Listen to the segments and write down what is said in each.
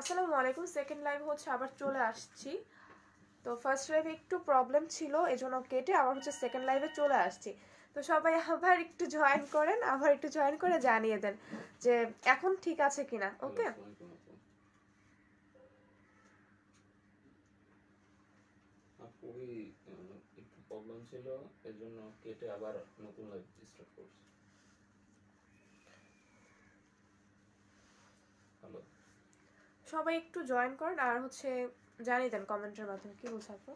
আসসালামু আলাইকুম second live হচ্ছে আবার চলে আসছি তো ফার্স্ট লাইভে একটু প্রবলেম ছিল এজন্য কেটে আবার হচ্ছে সেকেন্ড লাইভে চলে আসছি তো সবাই আবার একটু জয়েন করেন আবার একটু জয়েন করে জানিয়ে দেন যে এখন ঠিক আছে কিনা ওকে খুবই একটু প্রবলেম ছিল এজন্য কেটে আবার নতুন লাইভ স্টার্ট করছি সবাই একটু জয়েন করেন আর হচ্ছে জানিয়ে দেন কমেন্টের মাধ্যমে কি বলছে আপু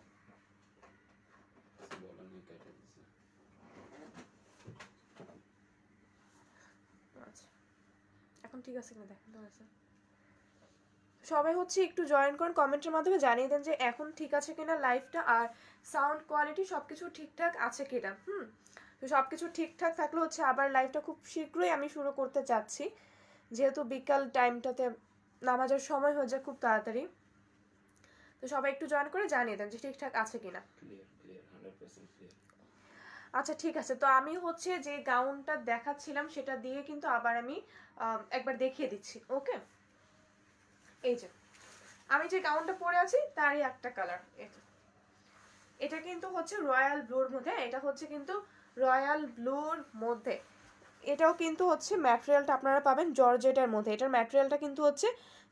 আচ্ছা। এখন ঠিক আছে কিনা দেখেন সবাই হচ্ছে একটু জয়েন করুন কমেন্টের মাধ্যমে জানিয়ে দেন যে এখন ঠিক আছে কিনা লাইফটা আর সাউন্ড কোয়ালিটি সব কিছু ঠিকঠাক আছে কিনা হুম তো সব কিছু ঠিকঠাক থাকলে হচ্ছে আবার লাইফটা খুব শীঘ্রই আমি শুরু করতে চাচ্ছি যেহেতু বিকাল টাইমটাতে নামাজের সময় হয়ে যায় খুব তাড়াতাড়ি তো সবাই একটু জয়েন করে জানিয়ে দেন যে ঠিকঠাক আছে কিনা আচ্ছা ঠিক আছে তো আমি হচ্ছে যে গাউনটা দেখাচ্ছিলাম সেটা দিয়ে কিন্তু আবার আমি একবার দেখিয়ে দিচ্ছি ওকে এই যে আমি যে গাউনটা পরে আছি তারই একটা কালার এটা এটা কিন্তু হচ্ছে রয়্যাল ব্লুর মধ্যে এটা হচ্ছে কিন্তু রয়্যাল ব্লুর মধ্যে এটাও কিন্তু হচ্ছে ম্যাটেরিয়ালটা আপনারা পাবেন জর্জেটের মধ্যে এটার ম্যাটেরিয়ালটা কিন্তু হচ্ছে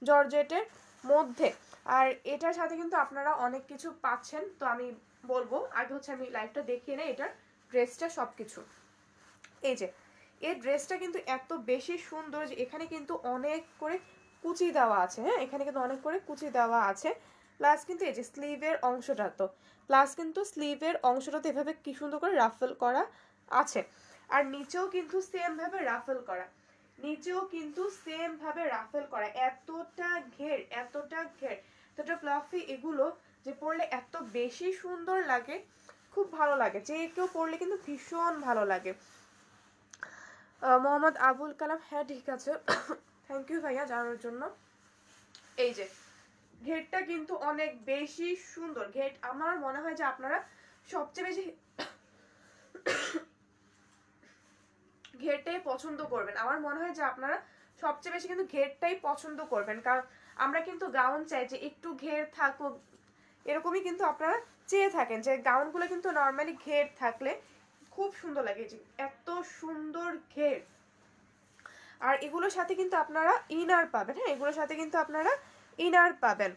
জর্জেটের মধ্যে আর এটার সাথে কিন্তু আপনারা অনেক কিছু পাচ্ছেন তো আমি বলবো আগে হচ্ছে আমি লাইভটা দেখিয়ে নেই এটার ড্রেসটা সব কিছু এই যে এর ড্রেসটা কিন্তু এত বেশি সুন্দর যে এখানে কিন্তু অনেক করে কুচি দেওয়া আছে হ্যাঁ এখানে কিন্তু অনেক করে কুচি দেওয়া আছে প্লাস কিন্তু এই যে স্লিভের অংশটা তো প্লাস কিন্তু স্লিভের অংশটা তো এভাবে কী সুন্দর করে রাফেল করা আছে আর নিচেও কিন্তু সেমভাবে রাফেল করা নিচেও কিন্তু সেমভাবে রাফেল করা এতটা ঘের এতটা ঘের এতটা ফ্লাফি এগুলো যে পড়লে এত বেশি সুন্দর লাগে খুব ভালো লাগে যে কেউ পড়লে কিন্তু ভীষণ ভালো লাগে মোহাম্মদ আবুল কালাম হ্যাঁ ঠিক আছে থ্যাংক ইউ ভাইয়া জানানোর জন্য এই যে ঘেরটা কিন্তু অনেক বেশি সুন্দর ঘের আমার মনে হয় যে আপনারা সবচেয়ে বেশি ঘেরটাই পছন্দ করবেন আমার মনে হয় যে আপনারা সবচেয়ে বেশি কিন্তু ঘেরটাই পছন্দ করবেন কারণ আমরা কিন্তু গাউন চাই যে একটু ঘের থাকুক এরকমই কিন্তু আপনারা চেয়ে থাকেন যে গাউনগুলো কিন্তু নর্মালি ঘের থাকলে খুব সুন্দর লাগে যে এত সুন্দর ঘের আর এগুলোর সাথে কিন্তু আপনারা ইনার পাবেন হ্যাঁ এগুলোর সাথে কিন্তু আপনারা ইনার পাবেন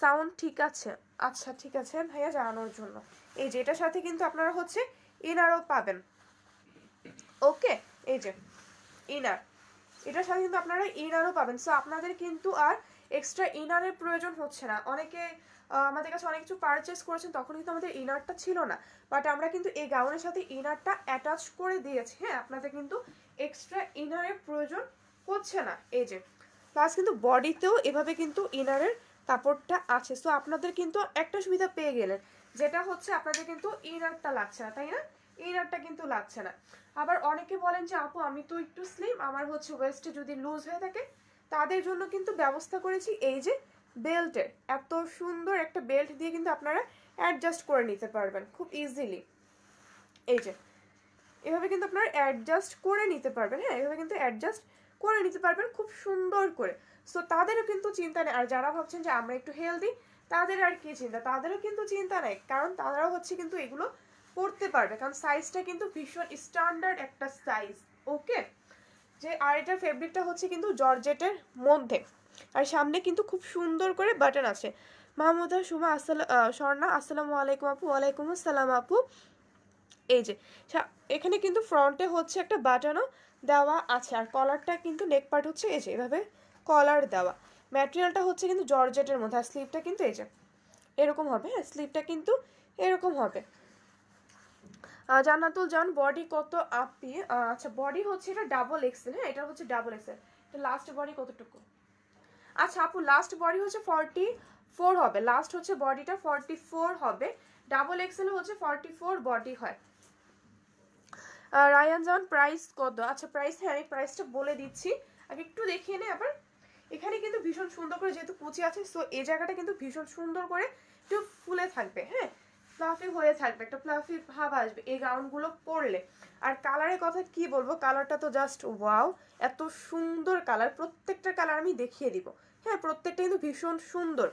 সাউন্ড ঠিক আছে আচ্ছা ঠিক আছে ভাইয়া জানানোর জন্য এই যেটার সাথে কিন্তু আপনারা হচ্ছে ইনারও পাবেন ওকে এই যে ইনার এটার সাথে কিন্তু আপনারা ইনারও পাবেন সো আপনাদের কিন্তু আর এক্সট্রা ইনারের প্রয়োজন হচ্ছে না অনেকে আমাদের কাছে অনেক কিছু পারচেস করেছেন তখন কিন্তু আমাদের ইনারটা ছিল না বাট আমরা কিন্তু এই গাউনের সাথে ইনারটা অ্যাটাচ করে দিয়েছি হ্যাঁ আপনাদের কিন্তু এক্সট্রা ইনারের প্রয়োজন হচ্ছে না এই যে প্লাস কিন্তু বডিতেও এভাবে কিন্তু ইনারের কাপড়টা আছে সো আপনাদের কিন্তু একটা সুবিধা পেয়ে গেলেন যেটা হচ্ছে আপনাদের কিন্তু ইনারটা লাগছে না তাই না এই রাতটা কিন্তু লাগছে না আবার অনেকে বলেন যে আপু আমি তো একটু স্লিম আমার হচ্ছে ওয়েস্টে যদি লুজ হয়ে থাকে তাদের জন্য কিন্তু ব্যবস্থা করেছি এই যে বেল্টের এত সুন্দর একটা বেল্ট দিয়ে কিন্তু আপনারা অ্যাডজাস্ট করে নিতে পারবেন খুব ইজিলি এই যে এভাবে কিন্তু আপনারা অ্যাডজাস্ট করে নিতে পারবেন হ্যাঁ এভাবে কিন্তু অ্যাডজাস্ট করে নিতে পারবেন খুব সুন্দর করে সো তাদেরও কিন্তু চিন্তা নেই আর যারা ভাবছেন যে আমরা একটু হেলদি তাদের আর কি চিন্তা তাদেরও কিন্তু চিন্তা নেই কারণ তারাও হচ্ছে কিন্তু এগুলো করতে পারবে কারণ সাইজটা কিন্তু ভীষণ স্ট্যান্ডার্ড একটা সাইজ ওকে যে আর এটার ফেব্রিকটা হচ্ছে কিন্তু জর্জেটের মধ্যে আর সামনে কিন্তু খুব সুন্দর করে বাটন আছে মাহমুদা সুমা আসসালাম স্বর্ণা আসসালামু আলাইকুম আপু ওয়ালাইকুম আসসালাম আপু এই যে এখানে কিন্তু ফ্রন্টে হচ্ছে একটা বাটনও দেওয়া আছে আর কলারটা কিন্তু নেক পার্ট হচ্ছে এই যে এভাবে কলার দেওয়া ম্যাটেরিয়ালটা হচ্ছে কিন্তু জর্জেটের মধ্যে আর স্লিপটা কিন্তু এই যে এরকম হবে হ্যাঁ স্লিপটা কিন্তু এরকম হবে জান্নাতুল জান বডি কত আপি আচ্ছা বডি হচ্ছে এটা ডাবল এক্সেল হ্যাঁ এটা হচ্ছে ডাবল এক্সেল এটা লাস্ট বডি কতটুকু আচ্ছা আপু লাস্ট বডি হচ্ছে ফর্টি ফোর হবে লাস্ট হচ্ছে বডিটা ফর্টি ফোর হবে ডাবল এক্সেল হচ্ছে ফর্টি ফোর বডি হয় রায়ান জান প্রাইস কত আচ্ছা প্রাইস হ্যাঁ আমি প্রাইসটা বলে দিচ্ছি আগে একটু দেখিয়ে নে আবার এখানে কিন্তু ভীষণ সুন্দর করে যেহেতু কুচি আছে সো এই জায়গাটা কিন্তু ভীষণ সুন্দর করে একটু ফুলে থাকবে হ্যাঁ ফ্লাফি হয়ে থাকবে একটা ফ্লাফি ভাব আসবে এই গাউনগুলো পরলে আর কালারের কথা কি বলবো কালারটা তো জাস্ট ওয়াও এত সুন্দর কালার প্রত্যেকটা কালার আমি দেখিয়ে দিব হ্যাঁ প্রত্যেকটা কিন্তু ভীষণ সুন্দর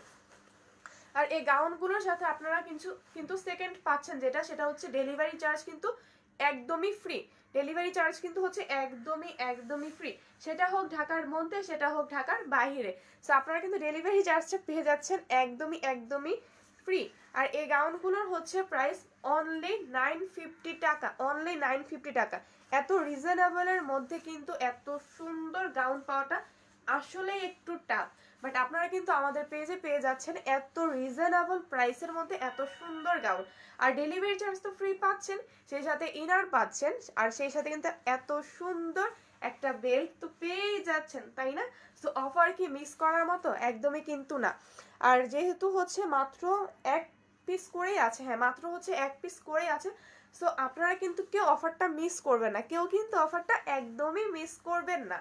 আর এই গাউনগুলোর সাথে আপনারা কিন্তু কিন্তু সেকেন্ড পাচ্ছেন যেটা সেটা হচ্ছে ডেলিভারি চার্জ কিন্তু একদমই ফ্রি ডেলিভারি চার্জ কিন্তু হচ্ছে একদমই একদমই ফ্রি সেটা হোক ঢাকার মধ্যে সেটা হোক ঢাকার বাইরে সো আপনারা কিন্তু ডেলিভারি চার্জটা পেয়ে যাচ্ছেন একদমই একদমই ফ্রি আর এই গাউনগুলোর হচ্ছে প্রাইস অনলি নাইন ফিফটি টাকা অনলি নাইন ফিফটি টাকা এত রিজনেবলের মধ্যে কিন্তু এত সুন্দর গাউন পাওয়াটা আসলে একটু টাফ বাট আপনারা কিন্তু আমাদের পেজে পেয়ে যাচ্ছেন এত রিজনেবল প্রাইসের মধ্যে এত সুন্দর গাউন আর ডেলিভারি চার্জ তো ফ্রি পাচ্ছেন সেই সাথে ইনার পাচ্ছেন আর সেই সাথে কিন্তু এত সুন্দর একটা বেল্ট তো পেয়ে যাচ্ছেন তাই না সো অফার কি মিস করার মতো একদমই কিন্তু না আর যেহেতু হচ্ছে মাত্র এক পিস করেই আছে হ্যাঁ মাত্র হচ্ছে এক পিস করেই আছে সো আপনারা কিন্তু কেউ অফারটা মিস করবেন না কেউ কিন্তু অফারটা একদমই মিস করবেন না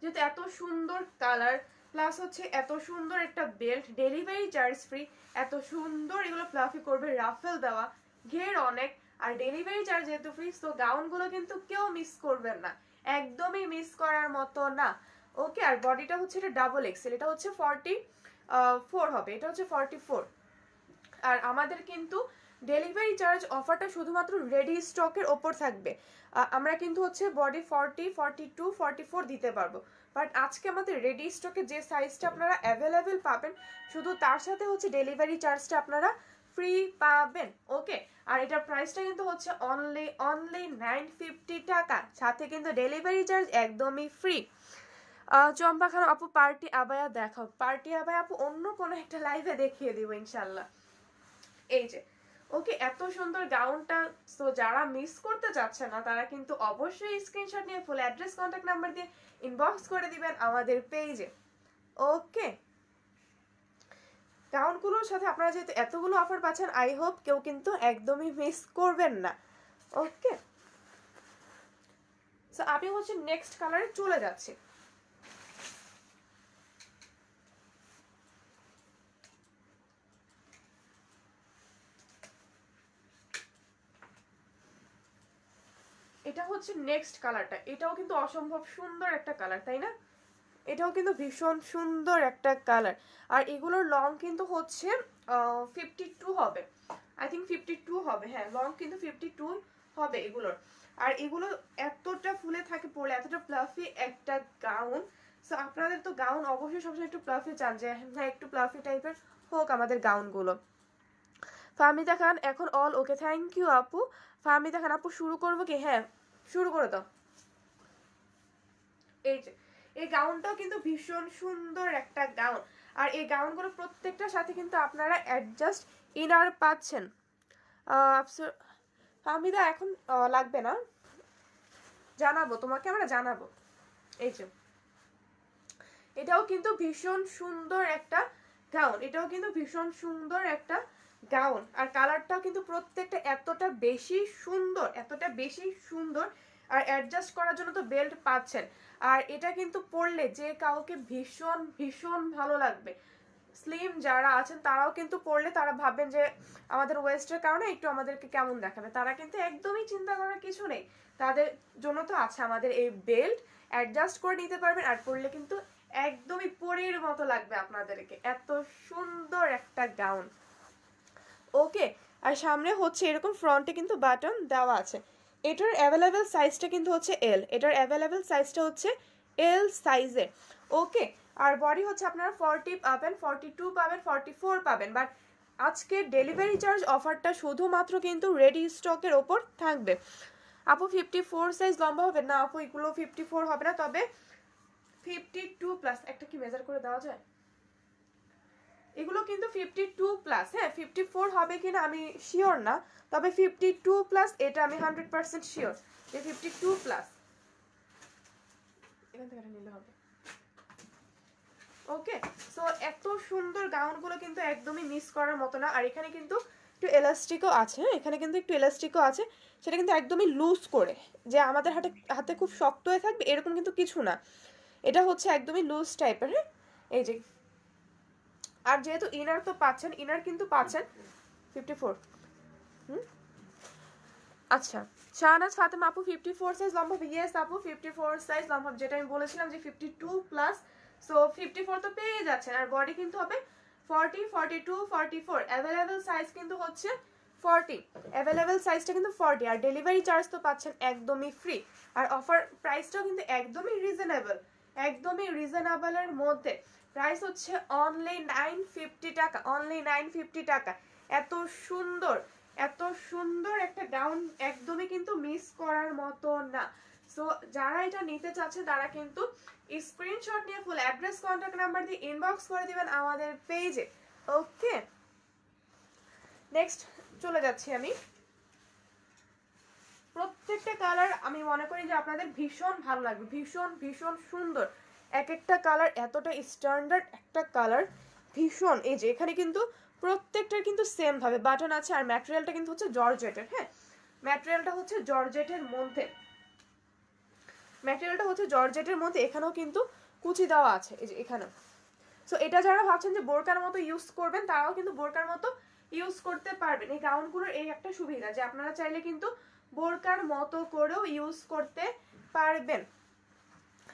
যেহেতু এত সুন্দর কালার প্লাস হচ্ছে এত সুন্দর একটা বেল্ট ডেলিভারি চার্জ ফ্রি এত সুন্দর এগুলো প্লাফি করবে রাফেল দেওয়া ঘের অনেক আর ডেলিভারি চার্জ যেহেতু ফ্রি তো গাউনগুলো কিন্তু কেউ মিস করবেন না একদমই মিস করার মতো না ওকে আর বডিটা হচ্ছে এটা ডাবল এক্সেল এটা হচ্ছে ফর্টি ফোর হবে এটা হচ্ছে ফর্টি ফোর আর আমাদের কিন্তু ডেলিভারি চার্জ অফারটা শুধুমাত্র রেডি স্টকের ওপর থাকবে আমরা কিন্তু হচ্ছে body forty forty two forty four দিতে পারবো বাট আজকে আমাদের রেডি স্টকে যে সাইজটা আপনারা অ্যাভেলেবেল পাবেন শুধু তার সাথে হচ্ছে ডেলিভারি চার্জটা আপনারা ফ্রি পাবেন ওকে আর এটার প্রাইসটা কিন্তু হচ্ছে অনলি অনলি নাইন ফিফটি টাকা সাথে কিন্তু ডেলিভারি চার্জ একদমই ফ্রি চম্পা খান আপু পার্টি আবায়া দেখাও পার্টি আবায়া আপু অন্য কোনো একটা লাইভে দেখিয়ে দিব ইনশাল্লাহ এই যে ওকে এত সুন্দর গাউনটা তো যারা মিস করতে চাচ্ছে না তারা কিন্তু অবশ্যই স্ক্রিনশট নিয়ে ফুল অ্যাড্রেস কন্ট্যাক্ট নাম্বার দিয়ে ইনবক্স করে দিবেন আমাদের পেজে ওকে গাউনগুলোর সাথে আপনারা যেহেতু এতগুলো অফার পাচ্ছেন আই হোপ কেউ কিন্তু একদমই মিস করবেন না ওকে সো আমি হচ্ছে নেক্সট কালারে চলে যাচ্ছি এটা হচ্ছে নেক্সট কালারটা এটাও কিন্তু অসম্ভব সুন্দর একটা কালার তাই না এটাও কিন্তু ভীষণ সুন্দর একটা কালার আর এগুলোর লং কিন্তু হচ্ছে ফিফটি টু হবে আই থিঙ্ক ফিফটি টু হবে হ্যাঁ লং কিন্তু ফিফটি টু হবে এগুলোর আর এগুলো এতটা ফুলে থাকে পড়লে এতটা প্লাফি একটা গাউন সো আপনাদের তো গাউন অবশ্যই সবসময় একটু প্লাফি চান যে হ্যাঁ একটু প্লাফি টাইপের হোক আমাদের গাউনগুলো ফাহমিদা খান এখন অল ওকে থ্যাংক ইউ আপু ফাহমিদা খান আপু শুরু করবো কি হ্যাঁ শুরু করে দাও এই যে এই গাউনটাও কিন্তু ভীষণ সুন্দর একটা গাউন আর এই গাউনগুলো প্রত্যেকটার সাথে কিন্তু আপনারা অ্যাডজাস্ট ইনার পাচ্ছেন হামিদা এখন লাগবে না জানাবো তোমাকে আমরা জানাবো এই যে এটাও কিন্তু ভীষণ সুন্দর একটা গাউন এটাও কিন্তু ভীষণ সুন্দর একটা গাউন আর কালারটাও কিন্তু প্রত্যেকটা এতটা বেশি সুন্দর এতটা বেশি সুন্দর আর অ্যাডজাস্ট করার জন্য তো বেল্ট পাচ্ছেন আর এটা কিন্তু পরলে যে কাউকে ভীষণ ভীষণ ভালো লাগবে স্লিম যারা আছেন তারাও কিন্তু পড়লে তারা ভাববেন যে আমাদের ওয়েস্টের কারণে একটু আমাদেরকে কেমন দেখাবে তারা কিন্তু একদমই চিন্তা করার কিছু নেই তাদের জন্য তো আছে আমাদের এই বেল্ট অ্যাডজাস্ট করে নিতে পারবেন আর পড়লে কিন্তু একদমই পরের মতো লাগবে আপনাদেরকে এত সুন্দর একটা গাউন ওকে আর সামনে হচ্ছে এরকম ফ্রন্টে কিন্তু বাটন দেওয়া আছে এটার অ্যাভেলেবেল সাইজটা কিন্তু হচ্ছে এল এটার অ্যাভেলেবেল সাইজটা হচ্ছে এল সাইজে ওকে আর বডি হচ্ছে আপনারা ফর্টি পাবেন ফর্টি টু পাবেন ফর্টি ফোর পাবেন বাট আজকে ডেলিভারি চার্জ অফারটা শুধুমাত্র কিন্তু রেডি স্টকের ওপর থাকবে আপু ফিফটি ফোর সাইজ লম্বা হবে না আপু এগুলো ফিফটি ফোর হবে না তবে ফিফটি টু প্লাস একটা কি মেজার করে দেওয়া যায় এগুলো কিন্তু ফিফটি টু প্লাস হ্যাঁ ফিফটি ফোর হবে কিনা আমি শিওর না তবে ফিফটি টু প্লাস এটা আমি হান্ড্রেড পার্সেন্ট শিওর যে ফিফটি টু প্লাস এখান থেকে নিলে হবে ওকে সো এত সুন্দর গাউনগুলো কিন্তু একদমই মিস করার মতো না আর এখানে কিন্তু একটু এলাস্টিকও আছে হ্যাঁ এখানে কিন্তু একটু এলাস্টিকও আছে সেটা কিন্তু একদমই লুজ করে যে আমাদের হাতে হাতে খুব শক্ত হয়ে থাকবে এরকম কিন্তু কিছু না এটা হচ্ছে একদমই লুজ টাইপের হ্যাঁ এই যে আর যেহেতু ইনার তো পাচ্ছেন ইনার কিন্তু পাচ্ছেন ফিফটি ফোর আচ্ছা শাহনাজ ফাতেমা আপু ফিফটি ফোর সাইজ লম্বা ইয়েস আপু ফিফটি ফোর সাইজ যেটা আমি বলেছিলাম যে fifty two plus so fifty four তো পেয়ে যাচ্ছেন আর বডি কিন্তু হবে forty forty two forty four available size কিন্তু হচ্ছে ফর্টি অ্যাভেলেবেল সাইজটা কিন্তু ফর্টি আর ডেলিভারি চার্জ তো পাচ্ছেন একদমই ফ্রি আর অফার প্রাইসটাও কিন্তু একদমই রিজনেবল একদমই রিজনেবলের মধ্যে প্রাইস হচ্ছে অনলি নাইন ফিফটি টাকা অনলি নাইন ফিফটি টাকা এত সুন্দর এত সুন্দর একটা গাউন একদমই কিন্তু মিস করার মতো না সো যারা এটা নিতে চাচ্ছে তারা কিন্তু স্ক্রিনশট নিয়ে ফুল অ্যাড্রেস কন্ট্যাক্ট নাম্বার দিয়ে ইনবক্স করে দিবেন আমাদের পেজে ওকে নেক্সট চলে যাচ্ছি আমি প্রত্যেকটা কালার আমি মনে করি যে আপনাদের ভীষণ ভালো লাগবে ভীষণ ভীষণ সুন্দর এক একটা কালার এতটা স্ট্যান্ডার্ড একটা কালার ভীষণ এই যে এখানে কিন্তু প্রত্যেকটার কিন্তু সেম ভাবে বাটন আছে আর ম্যাটেরিয়ালটা কিন্তু হচ্ছে জর্জেটের হ্যাঁ ম্যাটেরিয়ালটা হচ্ছে জর্জেটের মধ্যে ম্যাটেরিয়ালটা হচ্ছে জর্জেটের মধ্যে এখানেও কিন্তু কুচি দেওয়া আছে এই যে এখানেও সো এটা যারা ভাবছেন যে বোরকার মতো ইউজ করবেন তারাও কিন্তু বোরকার মতো ইউজ করতে পারবেন এই গাউনগুলোর এই একটা সুবিধা যে আপনারা চাইলে কিন্তু বোরকার মতো করেও ইউজ করতে পারবেন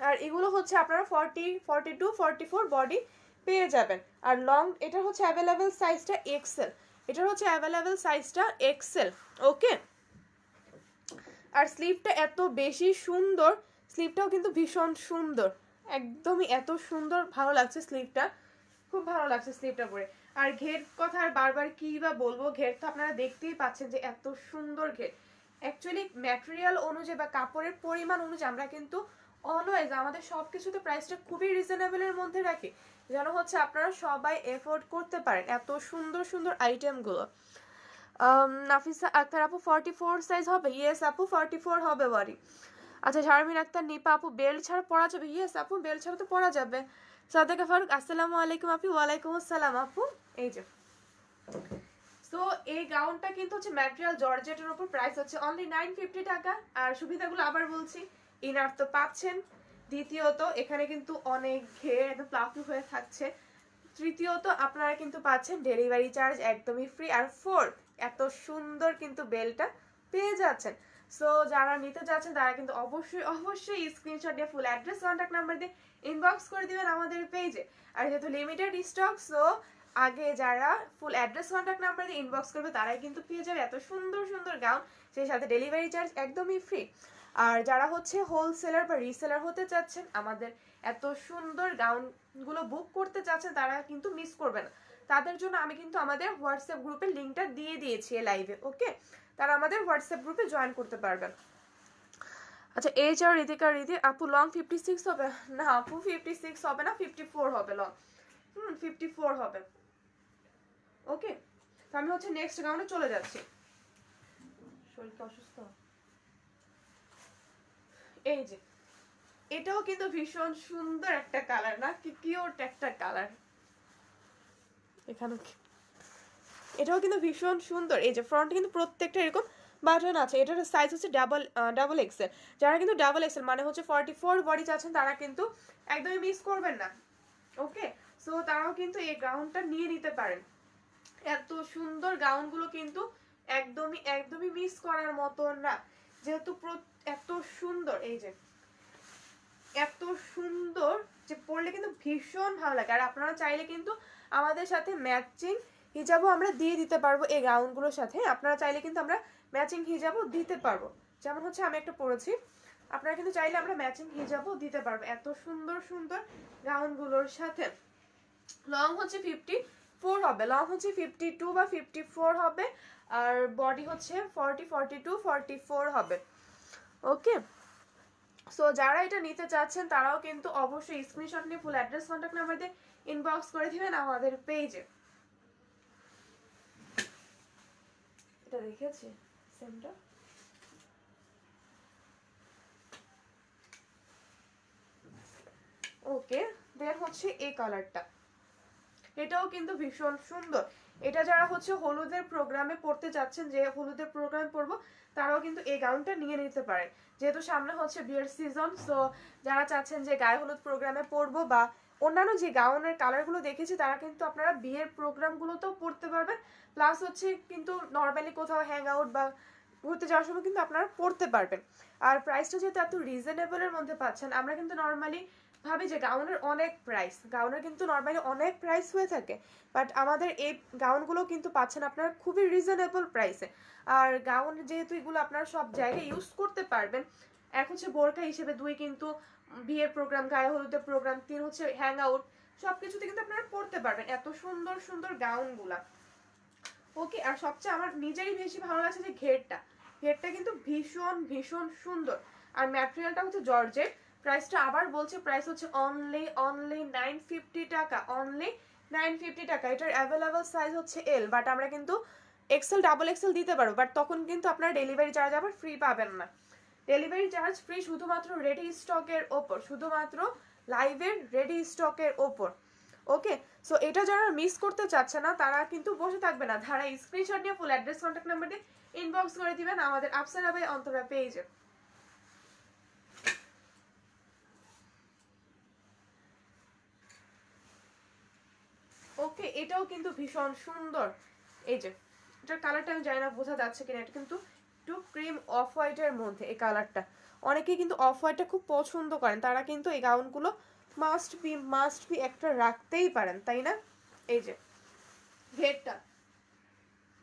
আর এগুলো হচ্ছে আপনারা forty forty two forty four body পেয়ে যাবেন আর লং এটা হচ্ছে অ্যাভেলেবেল সাইজটা এক্সেল এটা হচ্ছে অ্যাভেলেবেল সাইজটা এক্সেল ওকে আর স্লিপটা এত বেশি সুন্দর স্লিপটাও কিন্তু ভীষণ সুন্দর একদমই এত সুন্দর ভালো লাগছে স্লিপটা খুব ভালো লাগছে স্লিপটা পরে আর ঘের কথা আর বারবার কি বা বলবো ঘের তো আপনারা দেখতেই পাচ্ছেন যে এত সুন্দর ঘের অ্যাকচুয়ালি ম্যাটেরিয়াল অনুযায়ী বা কাপড়ের পরিমাণ অনুযায়ী আমরা কিন্তু অলওয়েজ আমাদের সব কিছুতে প্রাইসটা খুবই রিজনেবলের মধ্যে রাখে যেন হচ্ছে আপনারা সবাই এফোর্ড করতে পারেন এত সুন্দর সুন্দর আইটেমগুলো um, নাফিসা আক্তার আপু ফর্টি ফোর সাইজ হবে ইয়েস আপু ফর্টি ফোর হবে বডি আচ্ছা শারমিন আক্তার নিপা আপু বেল ছাড়া পরা যাবে ইয়েস আপু বেল ছাড়া তো পরা যাবে সাদেকা ফারুক আসসালামু আলাইকুম আপু ওয়ালাইকুম আসসালাম আপু এই যে সো এই গাউনটা কিন্তু হচ্ছে ম্যাটেরিয়াল জর্জেটের ওপর প্রাইস হচ্ছে অনলি নাইন ফিফটি টাকা আর সুবিধাগুলো আবার বলছি ইনার তো পাচ্ছেন দ্বিতীয়ত এখানে কিন্তু অনেক ঘের একদম প্লাফি হয়ে থাকছে তৃতীয়ত আপনারা কিন্তু পাচ্ছেন ডেলিভারি চার্জ একদমই ফ্রি আর ফোর্থ এত সুন্দর কিন্তু বেলটা পেয়ে যাচ্ছেন সো যারা নিতে যাচ্ছেন তারা কিন্তু অবশ্যই অবশ্যই স্ক্রিনশট দিয়ে ফুল অ্যাড্রেস কন্ট্যাক্ট নাম্বার দিয়ে ইনবক্স করে দিবেন আমাদের পেজে আর যেহেতু লিমিটেড স্টক সো আগে যারা ফুল অ্যাড্রেস কন্ট্যাক্ট নাম্বার দিয়ে ইনবক্স করবে তারাই কিন্তু পেয়ে যাবে এত সুন্দর সুন্দর গাউন সেই সাথে ডেলিভারি চার্জ একদমই ফ্রি আর যারা হচ্ছে হোলসেলার বা রিসেলার হতে চাচ্ছেন আমাদের এত সুন্দর গাউনগুলো বুক করতে চাচ্ছেন তারা কিন্তু মিস করবে না তাদের জন্য আমি কিন্তু আমাদের হোয়াটসঅ্যাপ গ্রুপের লিঙ্কটা দিয়ে দিয়েছি লাইভে ওকে তারা আমাদের হোয়াটসঅ্যাপ গ্রুপে জয়েন করতে পারবেন আচ্ছা এইচ আর রিতিকা রিদি আপু লং ফিফটি সিক্স হবে না আপু ফিফটি সিক্স হবে না ফিফটি ফোর হবে লং হুম ফিফটি ফোর হবে ওকে তো আমি হচ্ছে নেক্সট গাউনে চলে যাচ্ছি শরীরটা অসুস্থ এই যে এটাও কিন্তু ভীষণ সুন্দর একটা কালার না কি কিউট একটা কালার এখানে এটাও কিন্তু ভীষণ সুন্দর এই যে ফ্রন্ট কিন্তু প্রত্যেকটা এরকম বাটন আছে এটার সাইজ হচ্ছে ডাবল ডাবল এক্সেল যারা কিন্তু ডাবল এক্সেল মানে হচ্ছে ফর্টি ফোর বডিজ চাচ্ছেন তারা কিন্তু একদমই মিস করবেন না ওকে সো তারাও কিন্তু এই গাউনটা নিয়ে নিতে পারেন এত সুন্দর গাউনগুলো কিন্তু একদমই একদমই মিস করার মতন না যেহেতু এত সুন্দর এই যে এত সুন্দর যে পড়লে কিন্তু ভীষণ ভালো লাগে আর আপনারা চাইলে কিন্তু আমাদের সাথে ম্যাচিং হিজাবও আমরা দিয়ে দিতে পারবো এই গাউনগুলোর সাথে আপনারা চাইলে কিন্তু আমরা ম্যাচিং হিজাবও দিতে পারবো যেমন হচ্ছে আমি একটা পড়েছি আপনারা কিন্তু চাইলে আমরা ম্যাচিং হিজাবও দিতে পারবো এত সুন্দর সুন্দর গাউনগুলোর সাথে লং হচ্ছে ফিফটি ফোর হবে লং হচ্ছে ফিফটি টু বা ফিফটি ফোর হবে আর বডি হচ্ছে forty forty two forty four হবে ওকে সো যারা এটা নিতে চাচ্ছেন তারাও কিন্তু অবশ্যই স্ক্রিনশট নিয়ে ফুল অ্যাড্রেস কন্ট্যাক্ট নাম্বার দিয়ে ইনবক্স করে দিবেন আমাদের পেজে এটা দেখেছি সেমটা ওকে দেন হচ্ছে এই কালারটা এটাও কিন্তু ভীষণ সুন্দর এটা যারা হচ্ছে হলুদের প্রোগ্রামে পড়তে চাচ্ছেন যে হলুদের প্রোগ্রাম পড়বো তারাও কিন্তু এই গাউনটা নিয়ে নিতে পারে যেহেতু সামনে হচ্ছে বিয়ের সিজন সো যারা চাচ্ছেন যে গায়ে হলুদ প্রোগ্রামে পড়বো বা অন্যান্য যে গাউনের কালারগুলো দেখেছি তারা কিন্তু আপনারা বিয়ের প্রোগ্রামগুলোতেও পড়তে পারবেন প্লাস হচ্ছে কিন্তু নর্মালি কোথাও হ্যাং আউট বা ঘুরতে যাওয়ার সময় কিন্তু আপনারা পড়তে পারবেন আর প্রাইসটা যেহেতু এত রিজনেবলের মধ্যে পাচ্ছেন আমরা কিন্তু নর্মালি ভাবি যে গাউনের অনেক প্রাইস গাউনের কিন্তু নর্মালি অনেক প্রাইস হয়ে থাকে বাট আমাদের এই গাউনগুলো কিন্তু পাচ্ছেন আপনারা খুবই রিজনেবল প্রাইসে আর গাউন যেহেতু এগুলো আপনারা সব জায়গায় ইউজ করতে পারবেন এক হচ্ছে বোরকা হিসেবে দুই কিন্তু বিয়ের প্রোগ্রাম গায়ে হলুদের প্রোগ্রাম তিন হচ্ছে হ্যাং আউট সব কিছুতে কিন্তু আপনারা পড়তে পারবেন এত সুন্দর সুন্দর গাউনগুলা ওকে আর সবচেয়ে আমার নিজেরই বেশি ভালো লাগছে যে ঘেরটা ঘেরটা কিন্তু ভীষণ ভীষণ সুন্দর আর ম্যাটেরিয়ালটা হচ্ছে জর্জেট প্রাইসটা আবার বলছে প্রাইস হচ্ছে অনলি অনলি নাইন ফিফটি টাকা অনলি নাইন ফিফটি টাকা এটার অ্যাভেলেবল সাইজ হচ্ছে এল বাট আমরা কিন্তু এক্সেল ডাবল এক্সেল দিতে পারবো বাট তখন কিন্তু আপনারা ডেলিভারি চার্জ আবার ফ্রি পাবেন না ডেলিভারি চার্জ ফ্রি শুধুমাত্র রেডি স্টকের ওপর শুধুমাত্র লাইভের রেডি স্টকের ওপর ওকে সো এটা যারা মিস করতে চাচ্ছে না তারা কিন্তু বসে থাকবে না ধারা স্ক্রিনশট নিয়ে ফুল অ্যাড্রেস কন্ট্যাক্ট নাম্বার দিয়ে ইনবক্স করে দিবেন আমাদের আফসারা ভাই অন্তরা পেজে ওকে এটাও কিন্তু ভীষণ সুন্দর এই যে এটার কালারটা আমি জানি না বোঝা যাচ্ছে কিনা এটা কিন্তু একটু ক্রিম অফ হোয়াইটের মধ্যে এই কালারটা অনেকেই কিন্তু অফ হোয়াইটটা খুব পছন্দ করেন তারা কিন্তু এই গাউনগুলো মাস্ট বি মাস্ট বি একটা রাখতেই পারেন তাই না এই যে ঘেরটা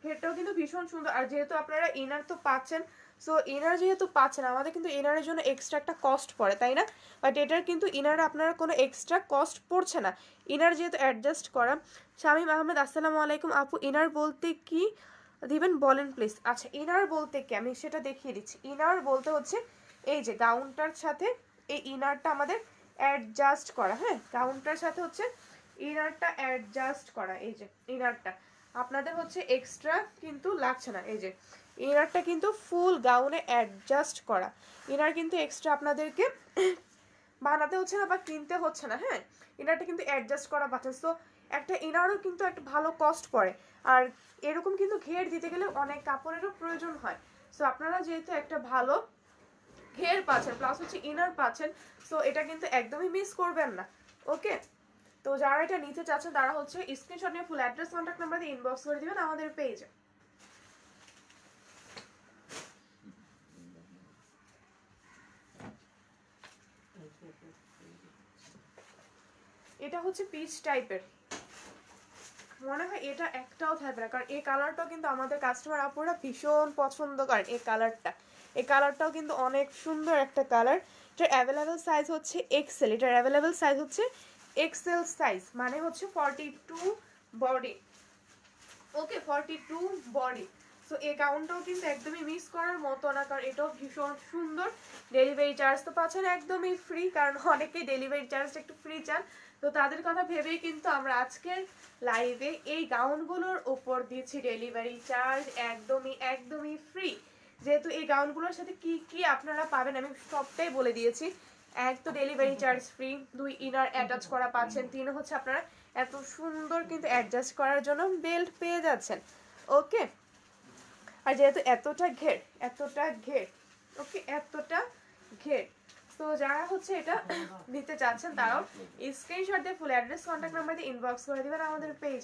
হেডটাও কিন্তু ভীষণ সুন্দর আর যেহেতু আপনারা ইনার তো পাচ্ছেন সো ইনার যেহেতু পাচ্ছেন আমাদের কিন্তু ইনারের জন্য এক্সট্রা একটা কস্ট পড়ে তাই না বাট এটার কিন্তু ইনার আপনার কোনো এক্সট্রা কস্ট পড়ছে না ইনার যেহেতু অ্যাডজাস্ট করা শামিম আহমেদ আসসালামু আলাইকুম আপু ইনার বলতে কি দিবেন বলেন প্লিজ আচ্ছা ইনার বলতে কি আমি সেটা দেখিয়ে দিচ্ছি ইনার বলতে হচ্ছে এই যে গাউনটার সাথে এই ইনারটা আমাদের অ্যাডজাস্ট করা হ্যাঁ গাউনটার সাথে হচ্ছে ইনারটা অ্যাডজাস্ট করা এই যে ইনারটা আপনাদের হচ্ছে এক্সট্রা কিন্তু লাগছে না এই যে ইনারটা কিন্তু ফুল গাউনে অ্যাডজাস্ট করা ইনার কিন্তু এক্সট্রা আপনাদেরকে বানাতে হচ্ছে না বা কিনতে হচ্ছে না হ্যাঁ ইনারটা কিন্তু অ্যাডজাস্ট করা পাচ্ছে সো একটা ইনারও কিন্তু একটা ভালো কস্ট পড়ে আর এরকম কিন্তু ঘের দিতে গেলে অনেক কাপড়েরও প্রয়োজন হয় সো আপনারা যেহেতু একটা ভালো ঘের পাচ্ছেন প্লাস হচ্ছে ইনার পাচ্ছেন সো এটা কিন্তু একদমই মিস করবেন না ওকে তো যারা এটা নিতে চাচ্ছেন তারা হচ্ছে স্ক্রিনশট নিয়ে ফুল অ্যাড্রেস কন্ট্যাক্ট নাম্বার দিয়ে ইনবক্স করে দিবেন আমাদের পেজে এটা হচ্ছে পিচ টাইপের মনে হয় এটা একটাও থাকবে না কারণ এই কালারটাও কিন্তু আমাদের কাস্টমার আপুরা ভীষণ পছন্দ করেন এই কালারটা এই কালারটাও কিন্তু অনেক সুন্দর একটা কালার এটার অ্যাভেলেবেল সাইজ হচ্ছে এক্সেল এটার অ্যাভেলেবেল সাইজ হচ্ছে এক্সেল সাইজ মানে হচ্ছে forty two body okay forty two body so এই গাউনটাও কিন্তু একদমই মিস করার মতো না কারণ এটাও ভীষণ সুন্দর ডেলিভারি চার্জ তো পাচ্ছেন একদমই ফ্রি কারণ অনেকেই ডেলিভারি চার্জটা একটু ফ্রি চান তো তাদের কথা ভেবেই কিন্তু আমরা আজকের লাইভে এই গাউনগুলোর ওপর দিচ্ছি ডেলিভারি চার্জ একদমই একদমই ফ্রি যেহেতু এই গাউনগুলোর সাথে কি কি আপনারা পাবেন আমি সবটাই বলে দিয়েছি এক তো ডেলিভারি চার্জ ফ্রি দুই ইনার অ্যাটাচ করা পাচ্ছেন তিন হচ্ছে আপনারা এত সুন্দর কিন্তু অ্যাডজাস্ট করার জন্য বেল্ট পেয়ে যাচ্ছেন ওকে আর যেহেতু এতটা ঘের এতটা ঘের ওকে এতটা ঘের তো যারা হচ্ছে এটা নিতে চাচ্ছেন তারাও স্ক্রিনশট দিয়ে ফুল অ্যাড্রেস কন্ট্যাক্ট নাম্বার দিয়ে ইনবক্স করে দেবেন আমাদের পেজ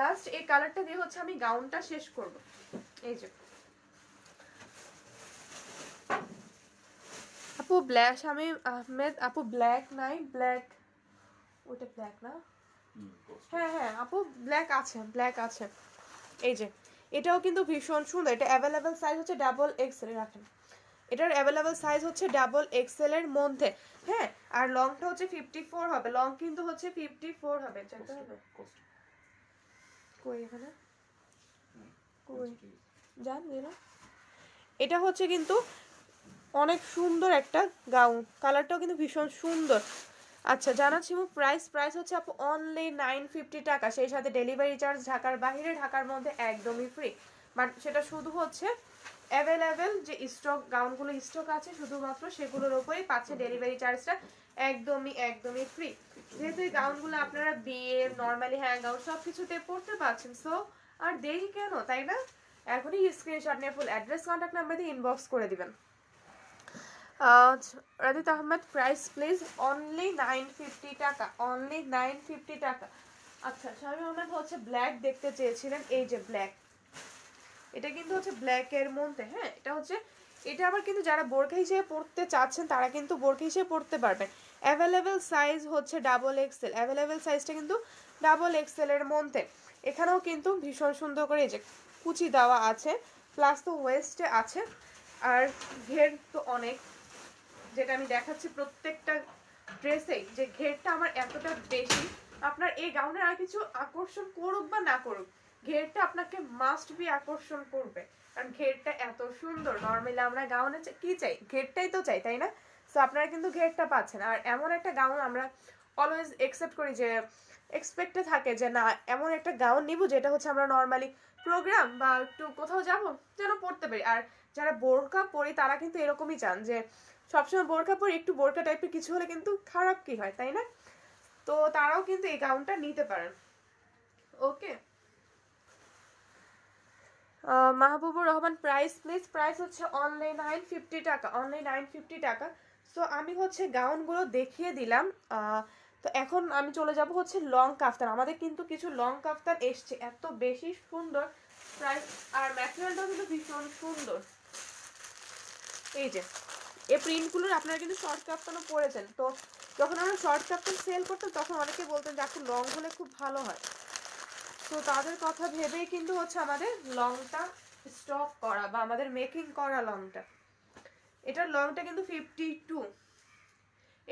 লাস্ট এই কালারটা দিয়ে হচ্ছে আমি গাউনটা শেষ করব এই যে আপু ব্ল্যাক আমি আহমেদ আপু ব্ল্যাক নাই ব্ল্যাক ওটা ব্ল্যাক না হ্যাঁ হ্যাঁ আপু ব্ল্যাক আছে ব্ল্যাক আছে এই যে এটাও কিন্তু ভীষণ সুন্দর এটা অ্যাভেলেবেল সাইজ হচ্ছে ডাবল এক্সেল রাখেন এটার অ্যাভেলেবেল সাইজ হচ্ছে ডাবল এক্সেল এর মধ্যে হ্যাঁ আর লংটা হচ্ছে ফিফটি ফোর হবে লং কিন্তু হচ্ছে ফিফটি ফোর হবে চেক হবে কই এখানে কই আচ্ছা, যান দিলাম এটা হচ্ছে কিন্তু অনেক সুন্দর একটা গাউন কালারটাও কিন্তু ভীষণ সুন্দর আচ্ছা জানাচ্ছি প্রাইস প্রাইস হচ্ছে আপু অনলি নাইন ফিফটি টাকা সেই সাথে ডেলিভারি চার্জ ঢাকার বাইরে ঢাকার মধ্যে একদমই ফ্রি বাট সেটা শুধু হচ্ছে অ্যাভেলেবেল যে স্টক গাউনগুলো স্টক আছে শুধুমাত্র সেগুলোর ওপরেই পাচ্ছে ডেলিভারি চার্জটা একদমই একদমই ফ্রি যেহেতু এই গাউনগুলো আপনারা বিয়ে নর্মালি হ্যাং আউট সব কিছুতে পড়তে পারছেন সো আর দেরি কেন তাই না এখনই স্ক্রিনশট নিয়ে ফুল অ্যাড্রেস কন্ট্যাক্ট নাম্বার দিয়ে ইনবক্স করে দেবেন Radit Ahmed price please only nine fifty টাকা অনলি নাইন ফিফটি টাকা আচ্ছা স্বামী আহমেদ হচ্ছে ব্ল্যাক দেখতে চেয়েছিলেন এই যে ব্ল্যাক এটা কিন্তু হচ্ছে ব্ল্যাকের মধ্যে হ্যাঁ এটা হচ্ছে এটা আবার কিন্তু যারা বোরখা হিসেবে পড়তে চাচ্ছেন তারা কিন্তু বোরখা হিসেবে পড়তে পারবেন অ্যাভেলেবেল সাইজ হচ্ছে ডাবল এক্সেল অ্যাভেলেবেল সাইজটা কিন্তু ডাবল এক্সেলের মধ্যে এখানেও কিন্তু ভীষণ সুন্দর করে যে কুচি দেওয়া আছে প্লাস তো ওয়েস্টে আছে আর ঘের তো অনেক যেটা আমি দেখাচ্ছি প্রত্যেকটা ড্রেসেই যে ঘেরটা আমার এতটা বেশি আপনার এই গাউনের আর কিছু আকর্ষণ করুক বা না করুক ঘেরটা আপনাকে মাস্ট বি আকর্ষণ করবে কারণ ঘেরটা এত সুন্দর নর্মালি আমরা গাউনে কি চাই ঘেরটাই তো চাই তাই না সো আপনারা কিন্তু ঘেরটা পাচ্ছেন আর এমন একটা গাউন আমরা অলওয়েজ এক্সেপ্ট করি যে এক্সপেক্টে থাকে যে না এমন একটা গাউন নিব যেটা হচ্ছে আমরা নর্মালি প্রোগ্রাম বা একটু কোথাও যাব যেন পড়তে পারি আর যারা বোরকা পরি তারা কিন্তু এরকমই চান যে সবসময় বোরকা পরি একটু বোরকা টাইপের কিছু হলে কিন্তু খারাপ কি হয় তাই না তো তারাও কিন্তু এই গাউনটা নিতে পারেন okay Mahbubur Rahman price please price হচ্ছে অনলাইন নাইন ফিফটি টাকা অনলাইন নাইন ফিফটি টাকা সো আমি হচ্ছে গাউনগুলো দেখিয়ে দিলাম তো এখন আমি চলে যাব হচ্ছে লং কাফতার আমাদের কিন্তু কিছু লং কাফতার এসছে এত বেশি সুন্দর প্রাইস আর ম্যাটেরিয়ালটাও কিন্তু ভীষণ সুন্দর এই যে এই প্রিন্টগুলোর আপনারা কিন্তু শর্ট কাফতানও পরেছেন তো যখন আমরা শর্ট কাফতান সেল করতাম তখন অনেকে বলতেন যে এখন আচ্ছা, লং হলে খুব ভালো হয় তো তাদের কথা ভেবেই কিন্তু হচ্ছে আমাদের লংটা স্টক করা বা আমাদের মেকিং করা লংটা এটার লংটা কিন্তু ফিফটি টু